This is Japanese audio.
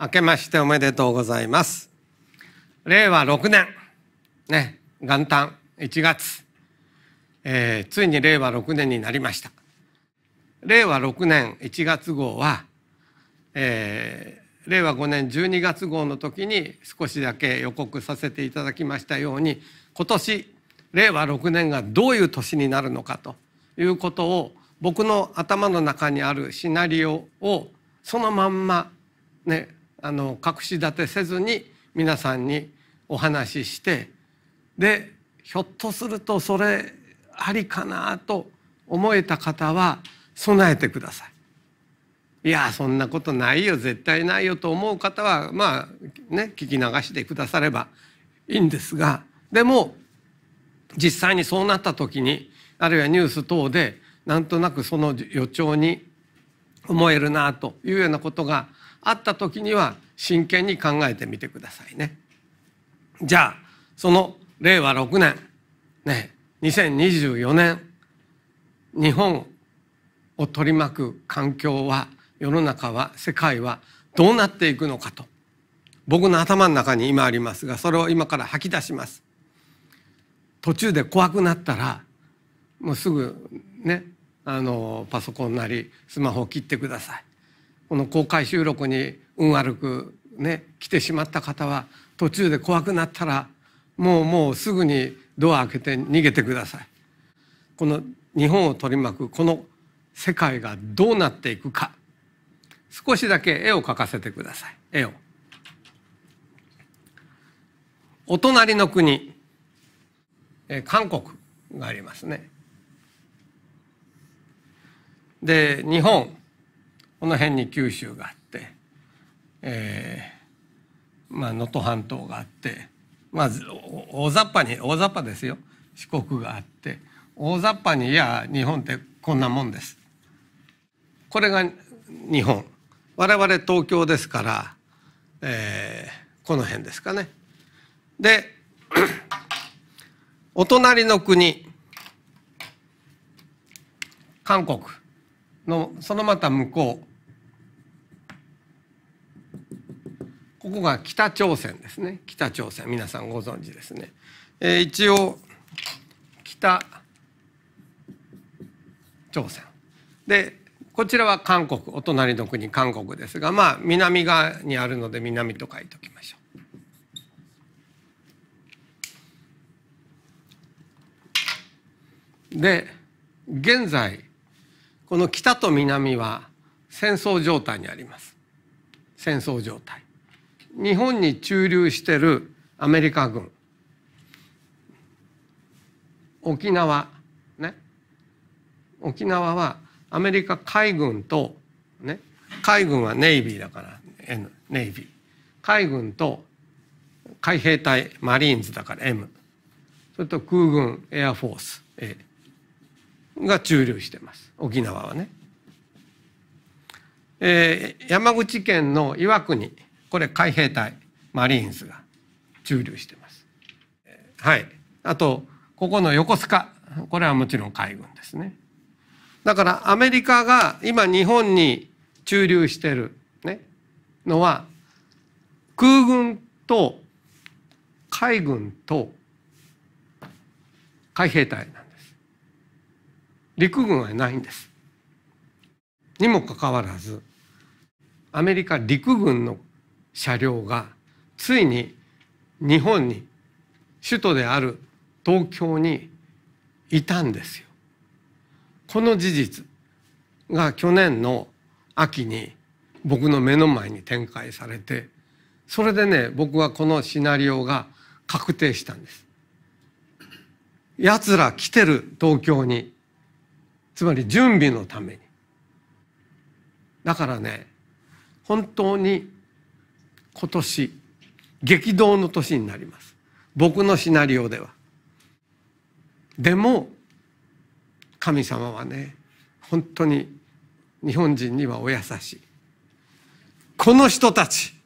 明けましておめでとうございます。令和6年、ね、元旦1月、えー、ついに令和6年になりました。令和6年1月号は、えー、令和5年12月号の時に少しだけ予告させていただきましたように、今年、令和6年がどういう年になるのかということを僕の頭の中にあるシナリオをそのまんまねあの隠し立てせずに皆さんにお話ししてでひょっとするとそれありかなと思えた方は備えてください。いやそんなことないよ絶対ないよと思う方はまあね聞き流してくださればいいんですがでも実際にそうなった時にあるいはニュース等でなんとなくその予兆に思えるなというようなことがあった時には真剣に考えてみてくださいね。じゃあその令和6年ね2024年日本を取り巻く環境は世の中は世界はどうなっていくのかと僕の頭の中に今ありますがそれを今から吐き出します。途中で怖くなったらもうすぐねあのパソコンなりスマホを切ってください。この公開収録に運悪くね来てしまった方は途中で怖くなったらもうもうすぐにドア開けて逃げてください。この日本を取り巻くこの世界がどうなっていくか少しだけ絵を描かせてください絵を。お隣の国、え韓国がありますね。で日本この辺に九州があって、えー、まあ能登半島があって、まあ、大雑把に大雑把ですよ四国があって大雑把にいや日本ってこんなもんです。これが日本我々東京ですから、えー、この辺ですかね。で お隣の国韓国のそのまた向こうここが北朝鮮ですね北朝鮮皆さんご存知ですね、えー、一応北朝鮮でこちらは韓国お隣の国韓国ですがまあ南側にあるので南と書いておきましょう。で現在この北と南は戦争状態にあります戦争状態日本に駐留してるアメリカ軍沖縄ね沖縄はアメリカ海軍と、ね、海軍はネイビーだから、N、ネイビー海軍と海兵隊マリーンズだから M それと空軍エアフォース A が駐留してます沖縄はね。えー、山口県の岩国これ海兵隊マリーンズが駐留してます。はい、あとここの横須賀これはもちろん海軍ですね。だからアメリカが今日本に駐留してる、ね、のは空軍と海軍と海兵隊なんです。陸軍はないんです。にもかかわらずアメリカ陸軍の車両がついに日本に首都である東京にいたんですよ。この事実が去年の秋に僕の目の前に展開されてそれでね僕はこのシナリオが確定したんです。やつら来てる東京につまり準備のためにだからね本当に今年激動の年になります僕のシナリオではでも神様はね本当に日本人にはお優しいこの人たち